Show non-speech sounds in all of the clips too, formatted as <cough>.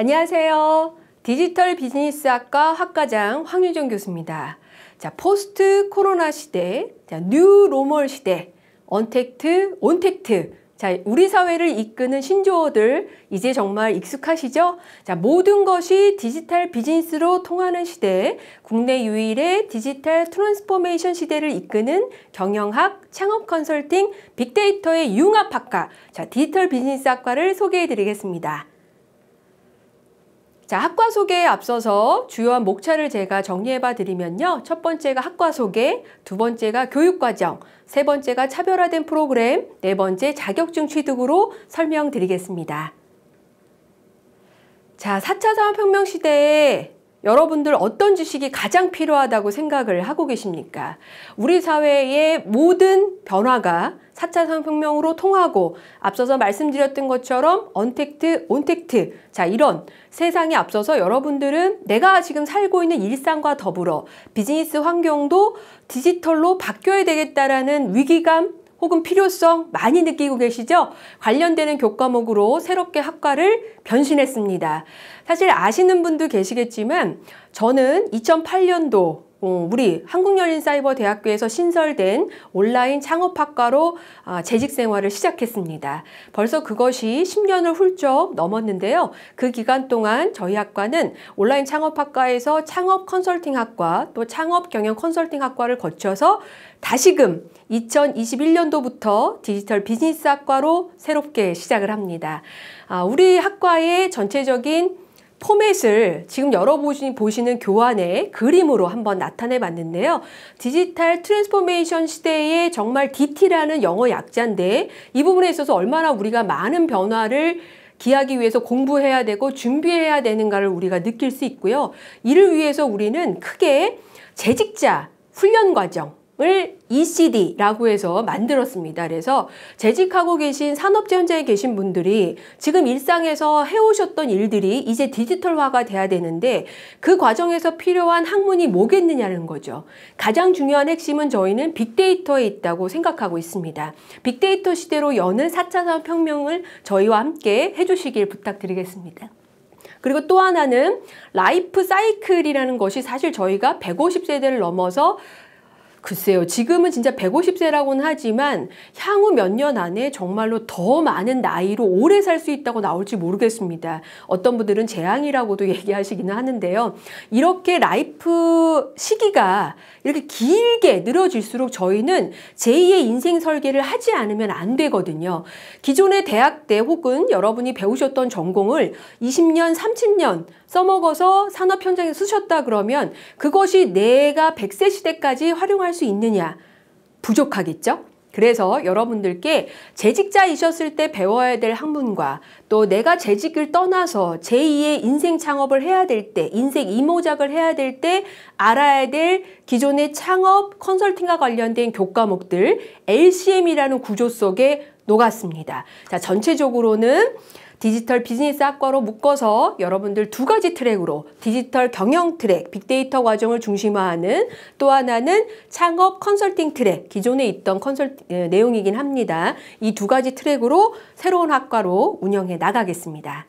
안녕하세요. 디지털 비즈니스학과 학과장 황유정 교수입니다. 자, 포스트 코로나 시대, 자, 뉴 로멀 시대, 언택트, 온택트. 자, 우리 사회를 이끄는 신조어들 이제 정말 익숙하시죠? 자, 모든 것이 디지털 비즈니스로 통하는 시대, 국내 유일의 디지털 트랜스포메이션 시대를 이끄는 경영학, 창업 컨설팅, 빅데이터의 융합학과, 자, 디지털 비즈니스학과를 소개해 드리겠습니다. 자, 학과 소개에 앞서서 주요한 목차를 제가 정리해봐 드리면요. 첫 번째가 학과 소개, 두 번째가 교육과정, 세 번째가 차별화된 프로그램, 네 번째 자격증 취득으로 설명드리겠습니다. 자, 4차 산업혁명 시대에 여러분들 어떤 지식이 가장 필요하다고 생각을 하고 계십니까? 우리 사회의 모든 변화가 4차 산업혁명으로 통하고 앞서서 말씀드렸던 것처럼 언택트, 온택트 자 이런 세상에 앞서서 여러분들은 내가 지금 살고 있는 일상과 더불어 비즈니스 환경도 디지털로 바뀌어야 되겠다라는 위기감 혹은 필요성 많이 느끼고 계시죠? 관련되는 교과목으로 새롭게 학과를 변신했습니다. 사실 아시는 분도 계시겠지만 저는 2008년도 어, 우리 한국열린사이버대학교에서 신설된 온라인 창업학과로 아, 재직 생활을 시작했습니다. 벌써 그것이 10년을 훌쩍 넘었는데요. 그 기간 동안 저희 학과는 온라인 창업학과에서 창업 컨설팅학과 또 창업 경영 컨설팅학과를 거쳐서 다시금 2021년도부터 디지털 비즈니스학과로 새롭게 시작을 합니다. 아, 우리 학과의 전체적인 포맷을 지금 열어보시 보시는 교환의 그림으로 한번 나타내 봤는데요. 디지털 트랜스포메이션 시대에 정말 DT라는 영어 약자인데 이 부분에 있어서 얼마나 우리가 많은 변화를 기하기 위해서 공부해야 되고 준비해야 되는가를 우리가 느낄 수 있고요. 이를 위해서 우리는 크게 재직자 훈련 과정, 을 ECD라고 해서 만들었습니다. 그래서 재직하고 계신 산업재 현장에 계신 분들이 지금 일상에서 해오셨던 일들이 이제 디지털화가 돼야 되는데 그 과정에서 필요한 학문이 뭐겠느냐는 거죠. 가장 중요한 핵심은 저희는 빅데이터에 있다고 생각하고 있습니다. 빅데이터 시대로 여는 4차 산업혁명을 저희와 함께 해주시길 부탁드리겠습니다. 그리고 또 하나는 라이프 사이클이라는 것이 사실 저희가 150세대를 넘어서 글쎄요. 지금은 진짜 150세라고는 하지만 향후 몇 년 안에 정말로 더 많은 나이로 오래 살 수 있다고 나올지 모르겠습니다. 어떤 분들은 재앙이라고도 <laughs> 얘기하시기는 하는데요. 이렇게 라이프 시기가 이렇게 길게 늘어질수록 저희는 제2의 인생 설계를 하지 않으면 안 되거든요. 기존의 대학 때 혹은 여러분이 배우셨던 전공을 20년, 30년 써먹어서 산업 현장에 쓰셨다 그러면 그것이 내가 백세 시대까지 활용할 수 있느냐 부족하겠죠? 그래서 여러분들께 재직자이셨을 때 배워야 될 학문과 또 내가 재직을 떠나서 제2의 인생 창업을 해야 될 때, 인생 이모작을 해야 될 때 알아야 될 기존의 창업 컨설팅과 관련된 교과목들 LCM이라는 구조 속에 녹았습니다. 자, 전체적으로는 디지털 비즈니스 학과로 묶어서 여러분들 두 가지 트랙으로 디지털 경영 트랙, 빅데이터 과정을 중심화하는 또 하나는 창업 컨설팅 트랙, 기존에 있던 컨설 예, 내용이긴 합니다. 이 두 가지 트랙으로 새로운 학과로 운영해 나가겠습니다.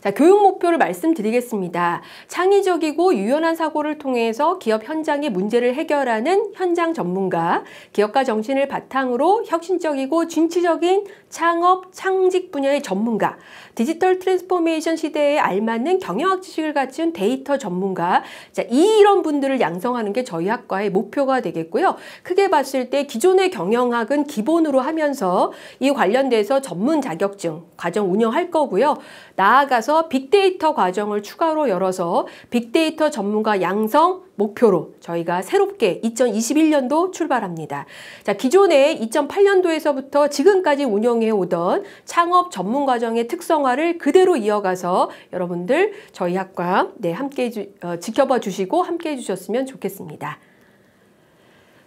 자, 교육 목표를 말씀드리겠습니다. 창의적이고 유연한 사고를 통해서 기업 현장의 문제를 해결하는 현장 전문가, 기업가 정신을 바탕으로 혁신적이고 진취적인 창업, 창직 분야의 전문가, 디지털 트랜스포메이션 시대에 알맞는 경영학 지식을 갖춘 데이터 전문가, 자, 이런 분들을 양성하는 게 저희 학과의 목표가 되겠고요. 크게 봤을 때 기존의 경영학은 기본으로 하면서 이 관련돼서 전문 자격증, 과정 운영할 거고요. 나아가서 따라서 빅데이터 과정을 추가로 열어서 빅데이터 전문가 양성 목표로 저희가 새롭게 2021년도 출발합니다. 자, 기존에 2008년도에서부터 지금까지 운영해 오던 창업 전문 과정의 특성화를 그대로 이어가서 여러분들 저희 학과 네, 함께 주, 어, 지켜봐 주시고 함께 해 주셨으면 좋겠습니다.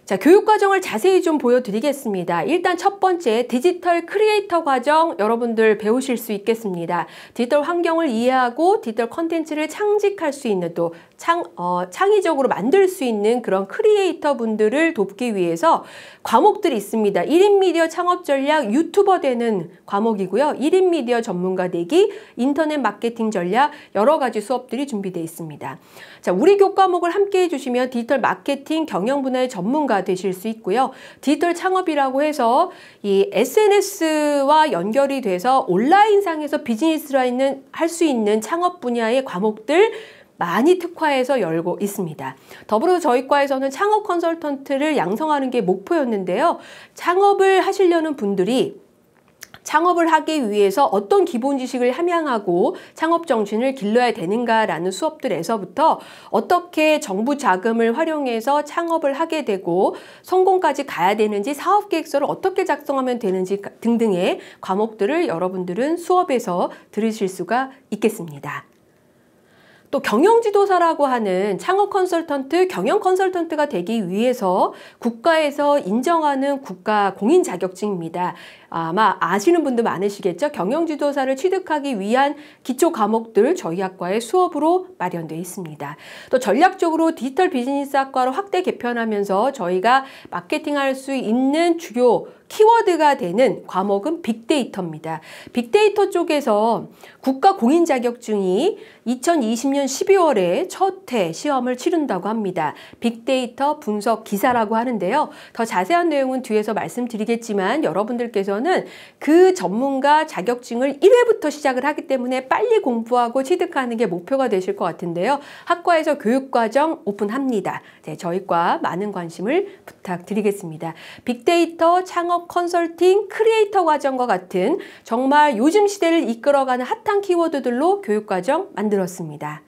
자, 교육 과정을 자세히 좀 보여드리겠습니다. 일단 첫 번째 디지털 크리에이터 과정 여러분들 배우실 수 있겠습니다. 디지털 환경을 이해하고 디지털 컨텐츠를 창직할 수 있는 또 창, 어, 창의적으로 만들 수 있는 그런 크리에이터 분들을 돕기 위해서 과목들이 있습니다. 1인 미디어 창업 전략 유튜버 되는 과목이고요. 1인 미디어 전문가 되기, 인터넷 마케팅 전략 여러 가지 수업들이 준비되어 있습니다. 자, 우리 교과목을 함께 해주시면 디지털 마케팅 경영 분야의 전문가 되실 수 있고요. 디지털 창업이라고 해서 이 SNS와 연결이 돼서 온라인상에서 비즈니스라 있는 할 수 있는 창업 분야의 과목들 많이 특화해서 열고 있습니다. 더불어 저희 과에서는 창업 컨설턴트를 양성하는 게 목표였는데요. 창업을 하시려는 분들이 창업을 하기 위해서 어떤 기본 지식을 함양하고 창업 정신을 길러야 되는가라는 수업들에서부터 어떻게 정부 자금을 활용해서 창업을 하게 되고 성공까지 가야 되는지 사업 계획서를 어떻게 작성하면 되는지 등등의 과목들을 여러분들은 수업에서 들으실 수가 있겠습니다. 또 경영 지도사라고 하는 창업 컨설턴트, 경영 컨설턴트가 되기 위해서 국가에서 인정하는 국가 공인 자격증입니다. 아마 아시는 분도 많으시겠죠. 경영지도사를 취득하기 위한 기초 과목들 저희 학과의 수업으로 마련돼 있습니다. 또 전략적으로 디지털 비즈니스 학과로 확대 개편하면서 저희가 마케팅할 수 있는 주요 키워드가 되는 과목은 빅데이터입니다. 빅데이터 쪽에서 국가 공인 자격증이 2020년 12월에 첫해 시험을 치른다고 합니다. 빅데이터 분석 기사라고 하는데요. 더 자세한 내용은 뒤에서 말씀드리겠지만 여러분들께서는 대는그 전문가 자격증을 1회부터 시작을 하기 때문에 빨리 공부하고 취득하는 게 목표가 되실 것 같은데요. 학과에서 교육과정 오픈합니다. 네, 저희과 많은 관심을 부탁드리겠습니다. 빅데이터, 창업 컨설팅, 크리에이터 과정과 같은 정말 요즘 시대를 이끌어가는 핫한 키워드들로 교육과정 만들었습니다.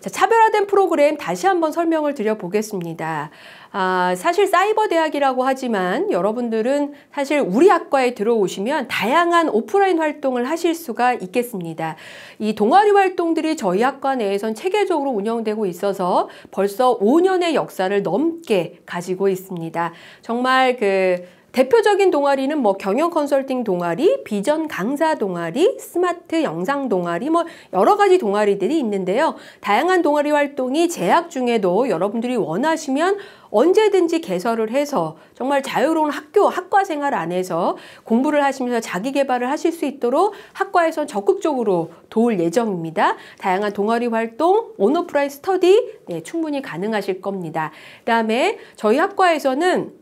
자, 차별화된 프로그램 다시 한번 설명을 드려보겠습니다. 아, 사실 사이버 대학이라고 하지만 여러분들은 사실 우리 학과에 들어오시면 다양한 오프라인 활동을 하실 수가 있겠습니다. 이 동아리 활동들이 저희 학과 내에선 체계적으로 운영되고 있어서 벌써 5년의 역사를 넘게 가지고 있습니다. 정말 그 대표적인 동아리는 뭐 경영 컨설팅 동아리, 비전 강사 동아리, 스마트 영상 동아리 뭐 여러 가지 동아리들이 있는데요. 다양한 동아리 활동이 재학 중에도 여러분들이 원하시면 언제든지 개설을 해서 정말 자유로운 학교, 학과 생활 안에서 공부를 하시면서 자기 개발을 하실 수 있도록 학과에서 적극적으로 도울 예정입니다. 다양한 동아리 활동, 온오프라인 스터디 네, 충분히 가능하실 겁니다. 그다음에 저희 학과에서는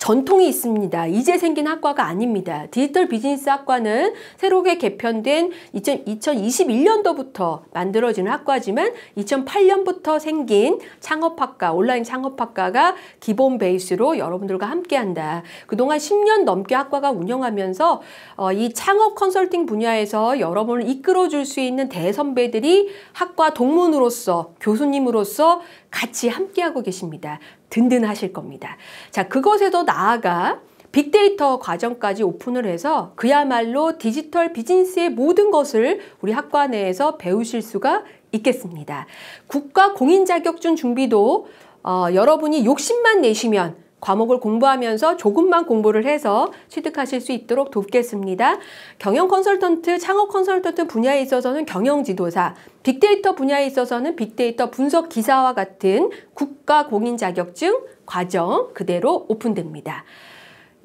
전통이 있습니다. 이제 생긴 학과가 아닙니다. 디지털 비즈니스 학과는 새롭게 개편된 2000, 2 1년도부터 만들어진 학과지만 2008년부터 생긴 창업학과, 온라인 창업학과가 기본 베이스로 여러분들과 함께한다. 그동안 10년 넘게 학과가 운영하면서 어, 이 창업 컨설팅 분야에서 여러분을 이끌어줄 수 있는 대선배들이 학과 동문으로서 교수님으로서 같이 함께하고 계십니다. 든든하실 겁니다. 자, 그것에도 나아가 빅데이터 과정까지 오픈을 해서 그야말로 디지털 비즈니스의 모든 것을 우리 학과 내에서 배우실 수가 있겠습니다. 국가 공인 자격증 준비도 어, 여러분이 욕심만 내시면 과목을 공부하면서 조금만 공부를 해서 취득하실 수 있도록 돕겠습니다. 경영 컨설턴트, 창업 컨설턴트 분야에 있어서는 경영 지도사, 빅데이터 분야에 있어서는 빅데이터 분석 기사와 같은 국가 공인 자격증 과정 그대로 오픈됩니다.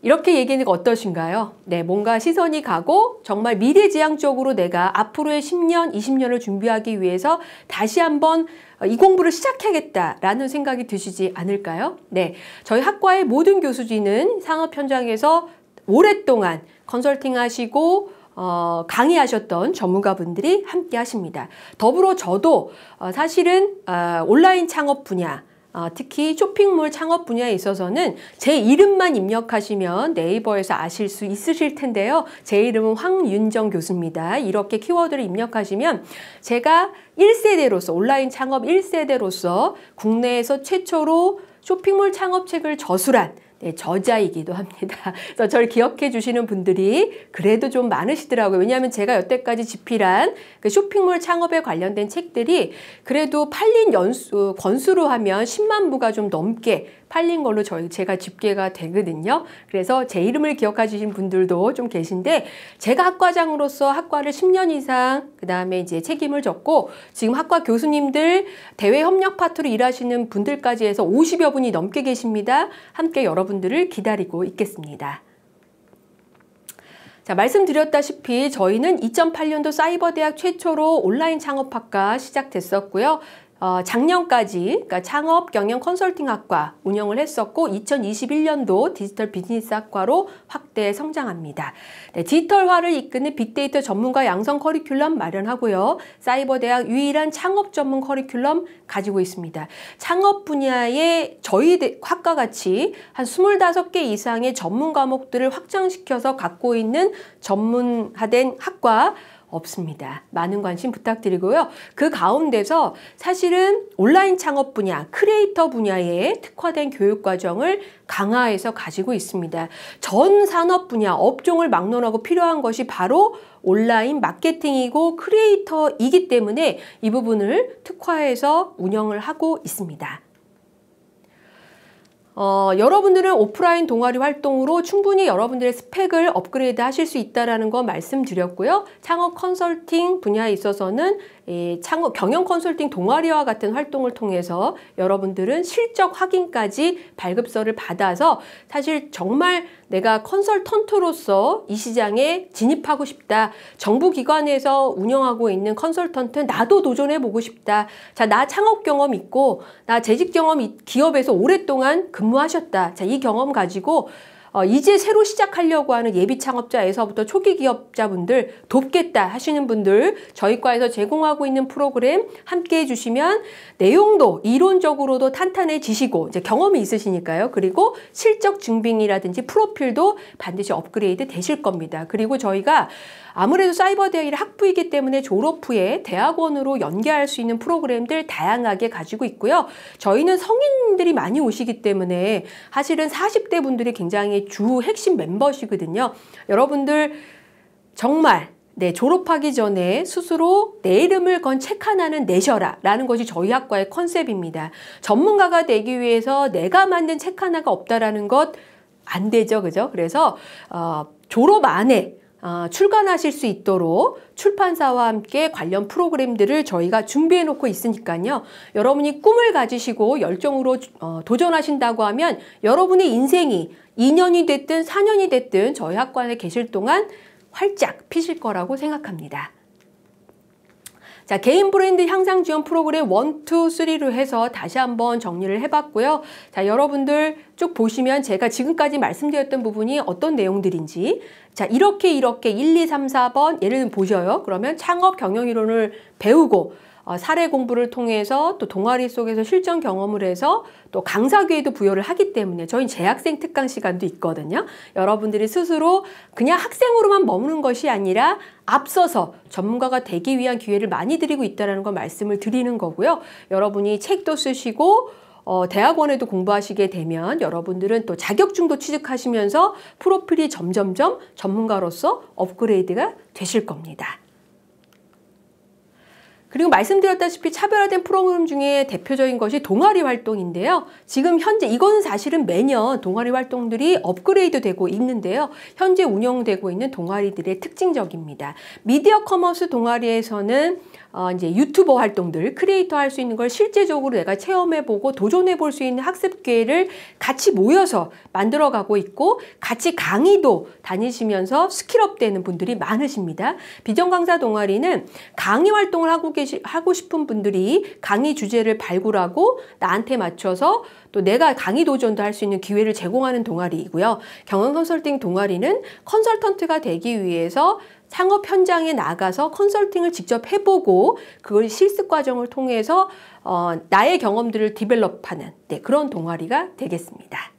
이렇게 얘기하는 거 어떠신가요? 네, 뭔가 시선이 가고 정말 미래지향적으로 내가 앞으로의 10년, 20년을 준비하기 위해서 다시 한번 어, 이 공부를 시작해야겠다라는 생각이 드시지 않을까요? 네, 저희 학과의 모든 교수진은 상업 현장에서 오랫동안 컨설팅 하시고 어, 강의하셨던 전문가분들이 함께 하십니다. 더불어 저도 어, 사실은 어, 온라인 창업 분야 아, 특히 쇼핑몰 창업 분야에 있어서는 제 이름만 입력하시면 네이버에서 아실 수 있으실 텐데요. 제 이름은 황윤정 교수입니다. 이렇게 키워드를 입력하시면 제가 1세대로서 온라인 창업 1세대로서 국내에서 최초로 쇼핑몰 창업책을 저술한 예, 저자이기도 합니다. <laughs> 그래서 저를 기억해 주시는 분들이 그래도 좀 많으시더라고요. 왜냐하면 제가 여태까지 집필한 그 쇼핑몰 창업에 관련된 책들이 그래도 팔린 연수, 권수로 하면 10만 부가 좀 넘게 팔린 걸로 저 제가 집계가 되거든요. 그래서 제 이름을 기억해 주신 분들도 좀 계신데 제가 학과장으로서 학과를 10년 이상 그다음에 이제 책임을 졌고 지금 학과 교수님들 대외 협력 파트로 일하시는 분들까지 해서 50여 분이 넘게 계십니다. 함께 여러분들을 기다리고 있겠습니다. 자, 말씀드렸다시피 저희는 2008년도 사이버대학 최초로 온라인 창업학과 시작됐었고요. 어, 작년까지 그러니까 창업 경영 컨설팅학과 운영을 했었고 2021년도 디지털 비즈니스학과로 확대 성장합니다. 네, 디지털화를 이끄는 빅데이터 전문가 양성 커리큘럼 마련하고요. 사이버대학 유일한 창업 전문 커리큘럼 가지고 있습니다. 창업 분야에 저희 학과 같이 한 25개 이상의 전문 과목들을 확장시켜서 갖고 있는 전문화된 학과 없습니다. 많은 관심 부탁드리고요. 그 가운데서 사실은 온라인 창업 분야, 크리에이터 분야에 특화된 교육 과정을 강화해서 가지고 있습니다. 전 산업 분야, 업종을 막론하고 필요한 것이 바로 온라인 마케팅이고 크리에이터이기 때문에 이 부분을 특화해서 운영을 하고 있습니다. 어, 여러분들은 오프라인 동아리 활동으로 충분히 여러분들의 스펙을 업그레이드 하실 수 있다는 거 말씀드렸고요. 창업 컨설팅 분야에 있어서는 이 창업 경영 컨설팅 동아리와 같은 활동을 통해서 여러분들은 실적 확인까지 발급서를 받아서 사실 정말 내가 컨설턴트로서 이 시장에 진입하고 싶다. 정부 기관에서 운영하고 있는 컨설턴트 나도 도전해 보고 싶다. 자, 나 창업 경험 있고 나 재직 경험 기업에서 오랫동안 근무하셨다. 자, 이 경험 가지고 어, 이제 새로 시작하려고 하는 예비 창업자에서부터 초기 기업자분들 돕겠다 하시는 분들 저희 과에서 제공하고 있는 프로그램 함께 해주시면 내용도 이론적으로도 탄탄해지시고 이제 경험이 있으시니까요. 그리고 실적 증빙이라든지 프로필도 반드시 업그레이드 되실 겁니다. 그리고 저희가 아무래도 사이버 대학이 학부이기 때문에 졸업 후에 대학원으로 연계할 수 있는 프로그램들 다양하게 가지고 있고요. 저희는 성인들이 많이 오시기 때문에 사실은 40대 분들이 굉장히 주 핵심 멤버시거든요. 여러분들 정말 네, 졸업하기 전에 스스로 내 이름을 건 책 하나는 내셔라 라는 것이 저희 학과의 컨셉입니다. 전문가가 되기 위해서 내가 만든 책 하나가 없다라는 것 안 되죠. 그죠? 그래서 어, 졸업 안에 아, 출간하실 수 있도록 출판사와 함께 관련 프로그램들을 저희가 준비해 놓고 있으니까요. 여러분이 꿈을 가지시고 열정으로 어, 도전하신다고 하면 여러분의 인생이 2년이 됐든 4년이 됐든 저희 학관에 계실 동안 활짝 피실 거라고 생각합니다. 자, 개인 브랜드 향상 지원 프로그램 1, 2, 3로 해서 다시 한번 정리를 해봤고요. 자, 여러분들 쭉 보시면 제가 지금까지 말씀드렸던 부분이 어떤 내용들인지 자, 이렇게 이렇게 1, 2, 3, 4번 예를 보셔요. 그러면 창업 경영 이론을 배우고 어, 사례 공부를 통해서 또 동아리 속에서 실전 경험을 해서 또 강사 기회도 부여를 하기 때문에 저희 재학생 특강 시간도 있거든요. 여러분들이 스스로 그냥 학생으로만 머무는 것이 아니라 앞서서 전문가가 되기 위한 기회를 많이 드리고 있다는 걸 말씀을 드리는 거고요. 여러분이 책도 쓰시고 어, 대학원에도 공부하시게 되면 여러분들은 또 자격증도 취득하시면서 프로필이 점점점 전문가로서 업그레이드가 되실 겁니다. 그리고 말씀드렸다시피 차별화된 프로그램 중에 대표적인 것이 동아리 활동인데요. 지금 현재 이건 사실은 매년 동아리 활동들이 업그레이드 되고 있는데요. 현재 운영되고 있는 동아리들의 특징적입니다. 미디어 커머스 동아리에서는 어, 이제 유튜버 활동들, 크리에이터 할 수 있는 걸 실제적으로 내가 체험해보고 도전해볼 수 있는 학습 기회를 같이 모여서 만들어가고 있고 같이 강의도 다니시면서 스킬업 되는 분들이 많으십니다. 비전 강사 동아리는 강의 활동을 하고 계시 하고 싶은 분들이 강의 주제를 발굴하고 나한테 맞춰서 또 내가 강의 도전도 할 수 있는 기회를 제공하는 동아리이고요. 경영 컨설팅 동아리는 컨설턴트가 되기 위해서 상업 현장에 나가서 컨설팅을 직접 해보고 그걸 실습 과정을 통해서 어, 나의 경험들을 디벨롭하는 네, 그런 동아리가 되겠습니다.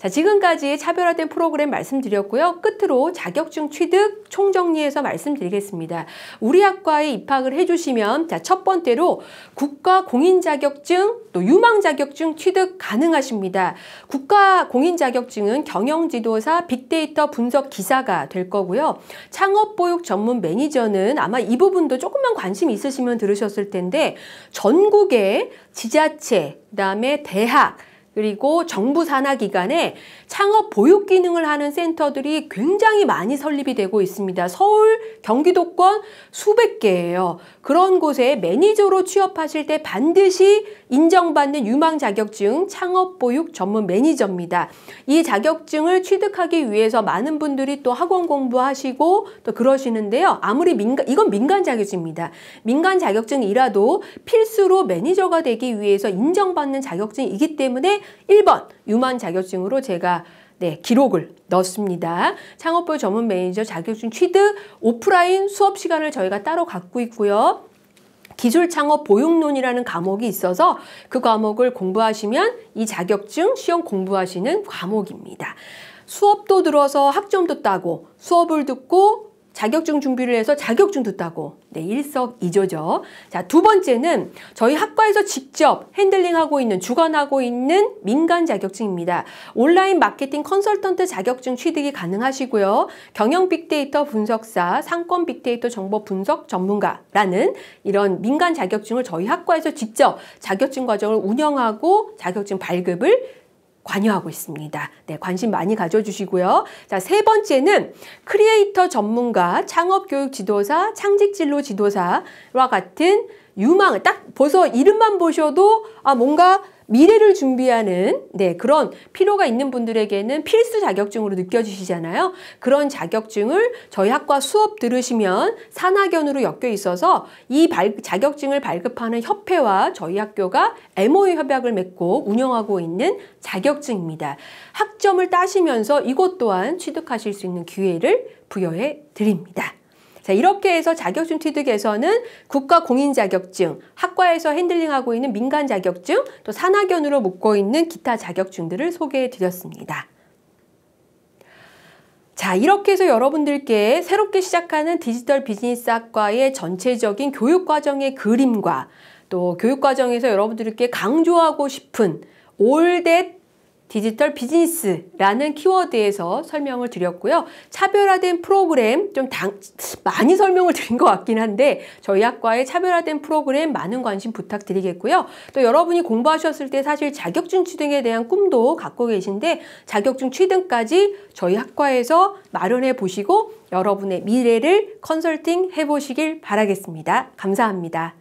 자, 지금까지 차별화된 프로그램 말씀드렸고요. 끝으로 자격증 취득 총정리해서 말씀드리겠습니다. 우리 학과에 입학을 해주시면 자, 첫 번째로 국가 공인 자격증 또 유망 자격증 취득 가능하십니다. 국가 공인 자격증은 경영 지도사, 빅데이터 분석 기사가 될 거고요. 창업 보육 전문 매니저는 아마 이 부분도 조금만 관심 있으시면 들으셨을 텐데 전국의 지자체, 그다음에 대학 그리고 정부 산하 기관에 창업 보육 기능을 하는 센터들이 굉장히 많이 설립이 되고 있습니다. 서울, 경기도권 수백 개예요. 그런 곳에 매니저로 취업하실 때 반드시 인정받는 유망 자격증 창업 보육 전문 매니저입니다. 이 자격증을 취득하기 위해서 많은 분들이 또 학원 공부하시고 또 그러시는데요. 아무리 민간 이건 민간 자격증입니다. 민간 자격증이라도 필수로 매니저가 되기 위해서 인정받는 자격증이기 때문에 1번 유만 자격증으로 제가 네, 기록을 넣습니다. 창업부 전문 매니저 자격증 취득 오프라인 수업 시간을 저희가 따로 갖고 있고요. 기술 창업 보육론이라는 과목이 있어서 그 과목을 공부하시면 이 자격증 시험 공부하시는 과목입니다. 수업도 들어서 학점도 따고 수업을 듣고 자격증 준비를 해서 자격증도 따고 네, 일석이조죠. 자, 두 번째는 저희 학과에서 직접 핸들링하고 있는, 주관하고 있는 민간 자격증입니다. 온라인 마케팅 컨설턴트 자격증 취득이 가능하시고요. 경영 빅데이터 분석사, 상권 빅데이터 정보 분석 전문가라는 이런 민간 자격증을 저희 학과에서 직접 자격증 과정을 운영하고 자격증 발급을 관여하고 있습니다. 네, 관심 많이 가져주시고요. 자, 세 번째는 크리에이터 전문가, 창업교육 지도사, 창직진로 지도사와 같은 유망, 딱 벌써 이름만 보셔도 아, 뭔가 미래를 준비하는 네, 그런 필요가 있는 분들에게는 필수 자격증으로 느껴지시잖아요. 그런 자격증을 저희 학과 수업 들으시면 산학연으로 엮여 있어서 이 발, 자격증을 발급하는 협회와 저희 학교가 MOU e 협약을 맺고 운영하고 있는 자격증입니다. 학점을 따시면서 이것 또한 취득하실 수 있는 기회를 부여해 드립니다. 자, 이렇게 해서 자격증 취득에서는 국가 공인 자격증, 학과에서 핸들링하고 있는 민간 자격증, 또 산학연으로 묶고 있는 기타 자격증들을 소개해 드렸습니다. 자, 이렇게 해서 여러분들께 새롭게 시작하는 디지털 비즈니스 학과의 전체적인 교육 과정의 그림과 또 교육 과정에서 여러분들께 강조하고 싶은 올댓 디지털 비즈니스라는 키워드에서 설명을 드렸고요. 차별화된 프로그램 좀 당, 많이 설명을 드린 것 같긴 한데 저희 학과의 차별화된 프로그램 많은 관심 부탁드리겠고요. 또 여러분이 공부하셨을 때 사실 자격증 취등에 대한 꿈도 갖고 계신데 자격증 취등까지 저희 학과에서 마련해 보시고 여러분의 미래를 컨설팅 해보시길 바라겠습니다. 감사합니다.